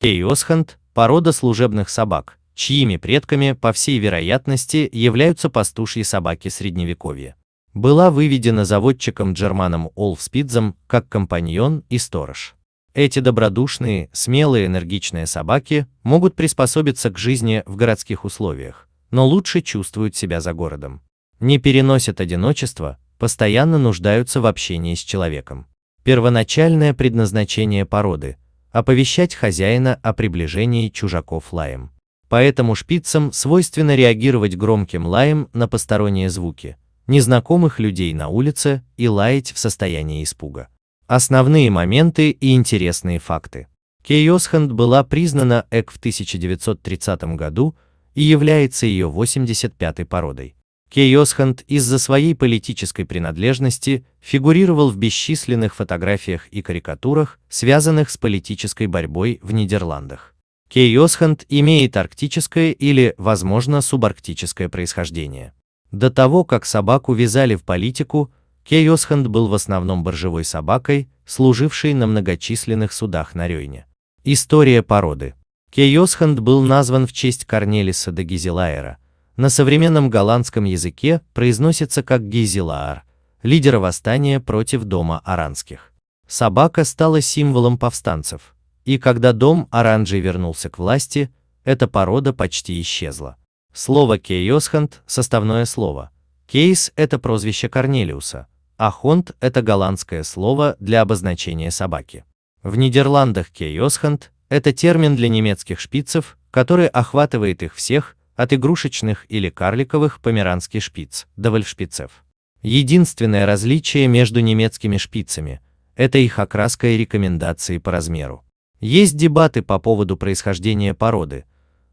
Эйосханд – порода служебных собак, чьими предками, по всей вероятности, являются пастушьи собаки Средневековья. Была выведена заводчиком Джерманом Олфспидзом как компаньон и сторож. Эти добродушные, смелые, энергичные собаки могут приспособиться к жизни в городских условиях, но лучше чувствуют себя за городом. Не переносят одиночество, постоянно нуждаются в общении с человеком. Первоначальное предназначение породы – оповещать хозяина о приближении чужаков лаем. Поэтому шпицам свойственно реагировать громким лаем на посторонние звуки, незнакомых людей на улице и лаять в состоянии испуга. Основные моменты и интересные факты. Кейосхенд была признана ЭК в 1930 году и является ее 85-й породой. Кей из-за своей политической принадлежности фигурировал в бесчисленных фотографиях и карикатурах, связанных с политической борьбой в Нидерландах. Кей имеет арктическое или, возможно, субарктическое происхождение. До того, как собаку вязали в политику, Кей был в основном боржевой собакой, служившей на многочисленных судах на Рейне. История породы. Кей был назван в честь Корнелиса де Гизелайера – на современном голландском языке произносится как Гизелаар, лидер восстания против дома Аранских. Собака стала символом повстанцев, и когда дом Оранжей вернулся к власти, эта порода почти исчезла. Слово «кейосхант» – составное слово. «Кейс» – это прозвище Корнелиуса, а «хонт» – это голландское слово для обозначения собаки. В Нидерландах «кейосхант» – это термин для немецких шпицев, который охватывает их всех, от игрушечных или карликовых померанский шпиц до вольфшпицев. Единственное различие между немецкими шпицами – это их окраска и рекомендации по размеру. Есть дебаты по поводу происхождения породы.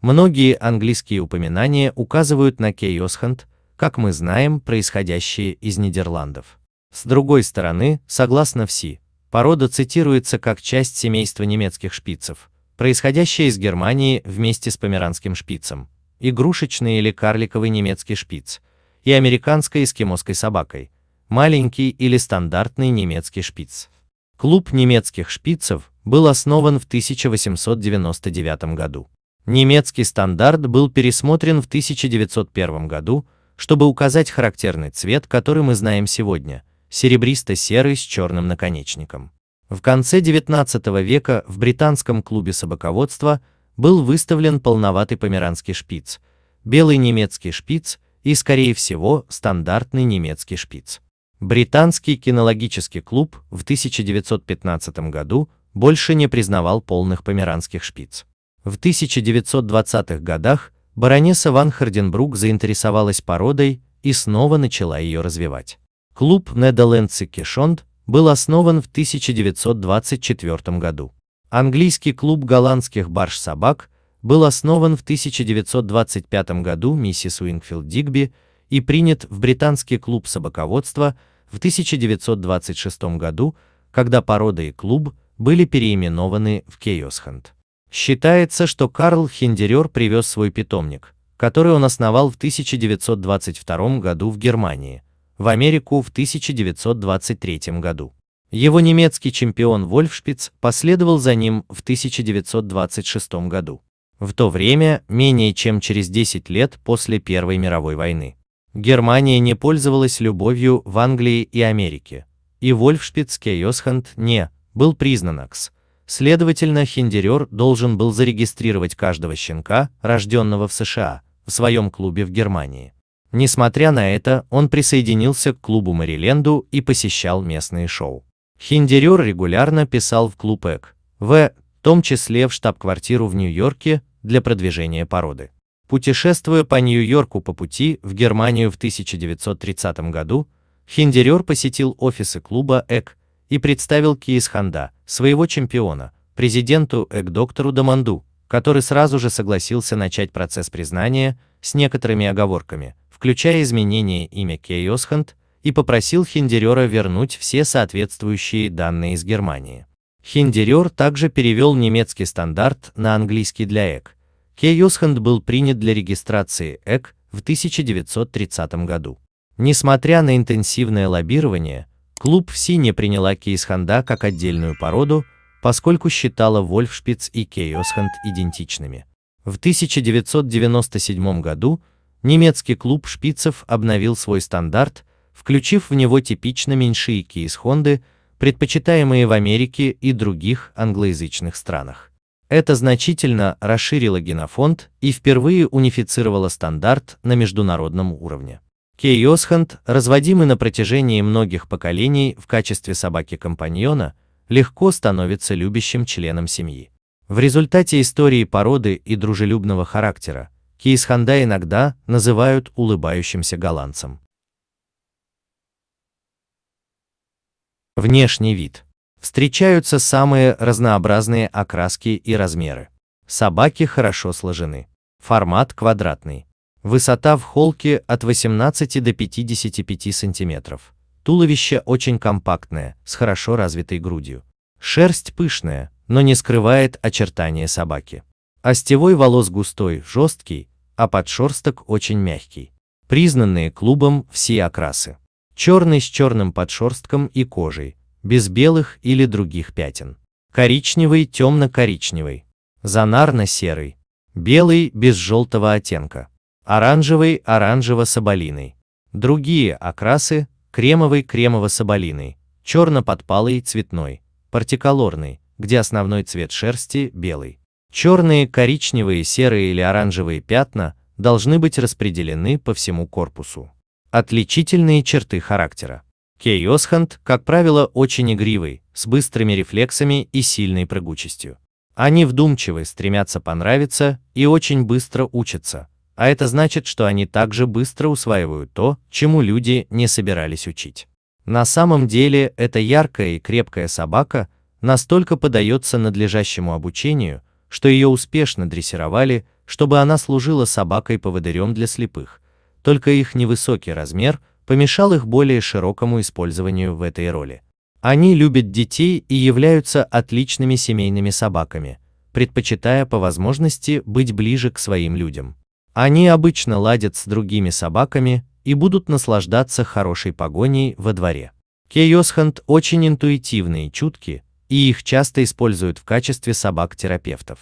Многие английские упоминания указывают на Кейосханд, как мы знаем, происходящие из Нидерландов. С другой стороны, согласно ВСИ, порода цитируется как часть семейства немецких шпицев, происходящая из Германии вместе с померанским шпицем, игрушечный или карликовый немецкий шпиц, и американской эскимосской собакой, маленький или стандартный немецкий шпиц. Клуб немецких шпицев был основан в 1899 году. Немецкий стандарт был пересмотрен в 1901 году, чтобы указать характерный цвет, который мы знаем сегодня – серебристо-серый с черным наконечником. В конце XIX века в британском клубе собаководства был выставлен полноватый померанский шпиц, белый немецкий шпиц и, скорее всего, стандартный немецкий шпиц. Британский кинологический клуб в 1915 году больше не признавал полных померанских шпиц. В 1920-х годах баронесса Ван Харденбрук заинтересовалась породой и снова начала ее развивать. Клуб Недерлендси Кишонд был основан в 1924 году. Английский клуб голландских барш собак был основан в 1925 году миссис Уинкфилд Дигби и принят в британский клуб собаководства в 1926 году, когда порода и клуб были переименованы в Кейосхант. Считается, что Карл Хендерер привез свой питомник, который он основал в 1922 году в Германии, в Америку в 1923 году. Его немецкий чемпион Вольфшпиц последовал за ним в 1926 году. В то время, менее чем через 10 лет после Первой мировой войны, Германия не пользовалась любовью в Англии и Америке, и Вольфшпиц Кейосхант не был признан акс. Следовательно, Хендерер должен был зарегистрировать каждого щенка, рожденного в США, в своем клубе в Германии. Несмотря на это, он присоединился к клубу Мэриленду и посещал местные шоу. Хиндерер регулярно писал в клуб ЭК, в, том числе в штаб-квартиру в Нью-Йорке для продвижения породы. Путешествуя по Нью-Йорку по пути в Германию в 1930 году, Хиндерер посетил офисы клуба ЭК и представил Киис Ханда, своего чемпиона, президенту ЭК-доктору Даманду, который сразу же согласился начать процесс признания с некоторыми оговорками, включая изменение имя Кейосханд и попросил Хендерера вернуть все соответствующие данные из Германии. Хендерер также перевел немецкий стандарт на английский для ЭК. Кей был принят для регистрации ЭК в 1930 году. Несмотря на интенсивное лоббирование, клуб ВСИ не приняла Кейсханда как отдельную породу, поскольку считала Вольфшпиц и Кейосханд идентичными. В 1997 году немецкий клуб шпицев обновил свой стандарт, включив в него типично меньшие из Хонды, предпочитаемые в Америке и других англоязычных странах. Это значительно расширило генофонд и впервые унифицировало стандарт на международном уровне. Кейосхант, разводимый на протяжении многих поколений в качестве собаки-компаньона, легко становится любящим членом семьи. В результате истории породы и дружелюбного характера Кейсханда иногда называют улыбающимся голландцем. Внешний вид. Встречаются самые разнообразные окраски и размеры. Собаки хорошо сложены. Формат квадратный. Высота в холке от 18 до 55 сантиметров. Туловище очень компактное, с хорошо развитой грудью. Шерсть пышная, но не скрывает очертания собаки. Остевой волос густой, жесткий, а подшерсток очень мягкий. Признанные клубом все окрасы черный с черным подшерстком и кожей, без белых или других пятен, коричневый темно-коричневый, занарно-серый, белый без желтого оттенка, оранжевый оранжево-соболиный, другие окрасы кремовый кремово-соболиный, черно-подпалый цветной, партиколорный, где основной цвет шерсти белый. Черные, коричневые, серые или оранжевые пятна должны быть распределены по всему корпусу. Отличительные черты характера. Кей Осхант, как правило, очень игривый, с быстрыми рефлексами и сильной прыгучестью. Они вдумчивы, стремятся понравиться и очень быстро учатся, а это значит, что они также быстро усваивают то, чему люди не собирались учить. На самом деле, эта яркая и крепкая собака настолько подается надлежащему обучению, что ее успешно дрессировали, чтобы она служила собакой-поводырем для слепых, только их невысокий размер помешал их более широкому использованию в этой роли. Они любят детей и являются отличными семейными собаками, предпочитая по возможности быть ближе к своим людям. Они обычно ладят с другими собаками и будут наслаждаться хорошей погоней во дворе. Кейосхант очень интуитивные и чутки, и их часто используют в качестве собак-терапевтов.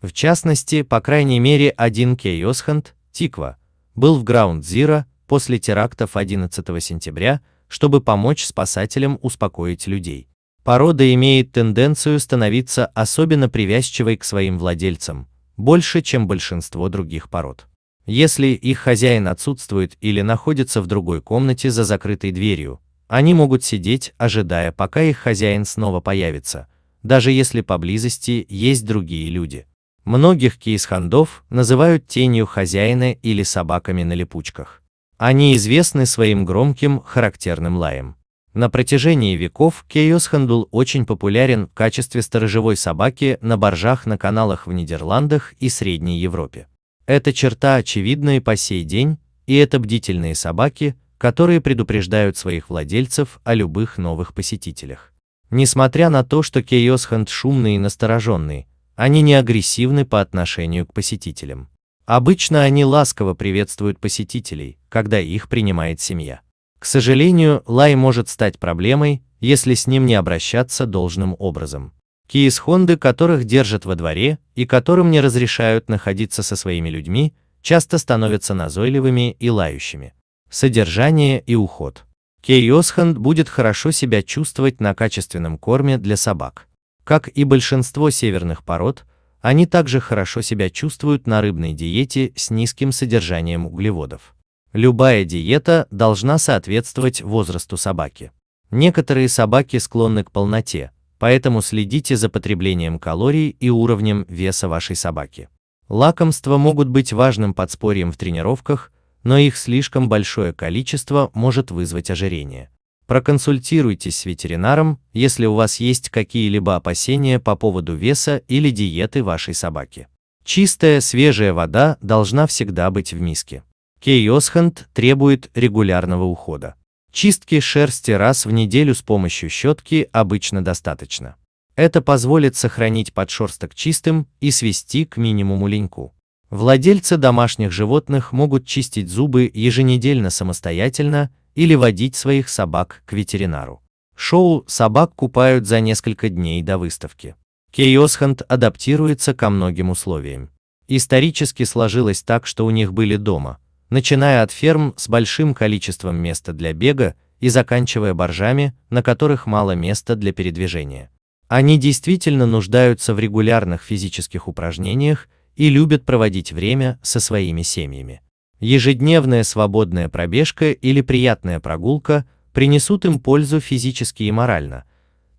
В частности, по крайней мере, один кейосхант, тиква, был в Граунд Зира после терактов 11 сентября, чтобы помочь спасателям успокоить людей. Порода имеет тенденцию становиться особенно привязчивой к своим владельцам, больше, чем большинство других пород. Если их хозяин отсутствует или находится в другой комнате за закрытой дверью, они могут сидеть, ожидая, пока их хозяин снова появится, даже если поблизости есть другие люди. Многих кейсхандов называют тенью хозяина или собаками на липучках. Они известны своим громким, характерным лаем. На протяжении веков кейсханд был очень популярен в качестве сторожевой собаки на боржах на каналах в Нидерландах и Средней Европе. Эта черта очевидна и по сей день, и это бдительные собаки, которые предупреждают своих владельцев о любых новых посетителях. Несмотря на то, что кейсханд шумный и настороженный, они не агрессивны по отношению к посетителям. Обычно они ласково приветствуют посетителей, когда их принимает семья. К сожалению, лай может стать проблемой, если с ним не обращаться должным образом. Ки которых держат во дворе и которым не разрешают находиться со своими людьми, часто становятся назойливыми и лающими. Содержание и уход. Кей будет хорошо себя чувствовать на качественном корме для собак. Как и большинство северных пород, они также хорошо себя чувствуют на рыбной диете с низким содержанием углеводов. Любая диета должна соответствовать возрасту собаки. Некоторые собаки склонны к полноте, поэтому следите за потреблением калорий и уровнем веса вашей собаки. Лакомства могут быть важным подспорьем в тренировках, но их слишком большое количество может вызвать ожирение. Проконсультируйтесь с ветеринаром, если у вас есть какие-либо опасения по поводу веса или диеты вашей собаки. Чистая, свежая вода должна всегда быть в миске. Кейосхант требует регулярного ухода. Чистки шерсти раз в неделю с помощью щетки обычно достаточно. Это позволит сохранить подшерсток чистым и свести к минимуму линьку. Владельцы домашних животных могут чистить зубы еженедельно самостоятельно или водить своих собак к ветеринару. Шоу собак купают за несколько дней до выставки. Кейосхант адаптируется ко многим условиям. Исторически сложилось так, что у них были дома, начиная от ферм с большим количеством места для бега и заканчивая боржами, на которых мало места для передвижения. Они действительно нуждаются в регулярных физических упражнениях и любят проводить время со своими семьями. Ежедневная свободная пробежка или приятная прогулка принесут им пользу физически и морально.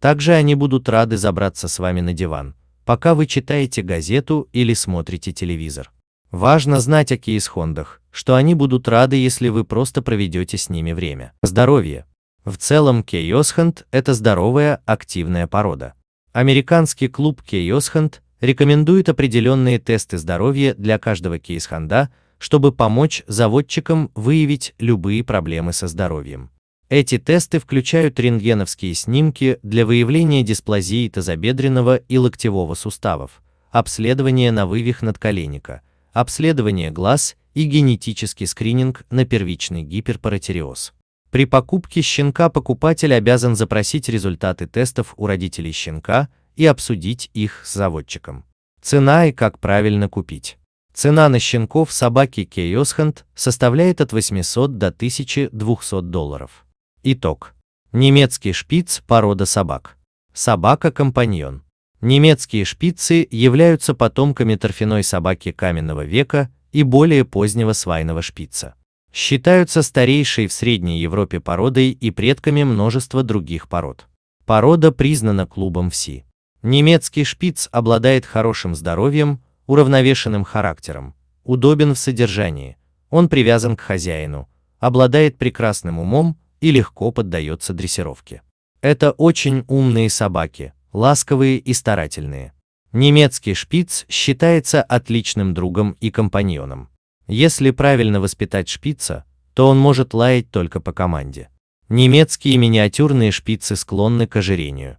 Также они будут рады забраться с вами на диван, пока вы читаете газету или смотрите телевизор. Важно знать о кейсхондах, что они будут рады, если вы просто проведете с ними время. Здоровье. В целом кейосханд – это здоровая, активная порода. Американский клуб кейосханд рекомендует определенные тесты здоровья для каждого кейсхонда чтобы помочь заводчикам выявить любые проблемы со здоровьем. Эти тесты включают рентгеновские снимки для выявления дисплазии тазобедренного и локтевого суставов, обследование на вывих надколенника, обследование глаз и генетический скрининг на первичный гиперпаратиреоз. При покупке щенка покупатель обязан запросить результаты тестов у родителей щенка и обсудить их с заводчиком. Цена и как правильно купить. Цена на щенков собаки Кейосхенд составляет от 800 до 1200 долларов. Итог. Немецкий шпиц – порода собак. Собака-компаньон. Немецкие шпицы являются потомками торфяной собаки каменного века и более позднего свайного шпица. Считаются старейшей в Средней Европе породой и предками множества других пород. Порода признана клубом ВСИ. Немецкий шпиц обладает хорошим здоровьем, уравновешенным характером, удобен в содержании, он привязан к хозяину, обладает прекрасным умом и легко поддается дрессировке. Это очень умные собаки, ласковые и старательные. Немецкий шпиц считается отличным другом и компаньоном. Если правильно воспитать шпица, то он может лаять только по команде. Немецкие миниатюрные шпицы склонны к ожирению.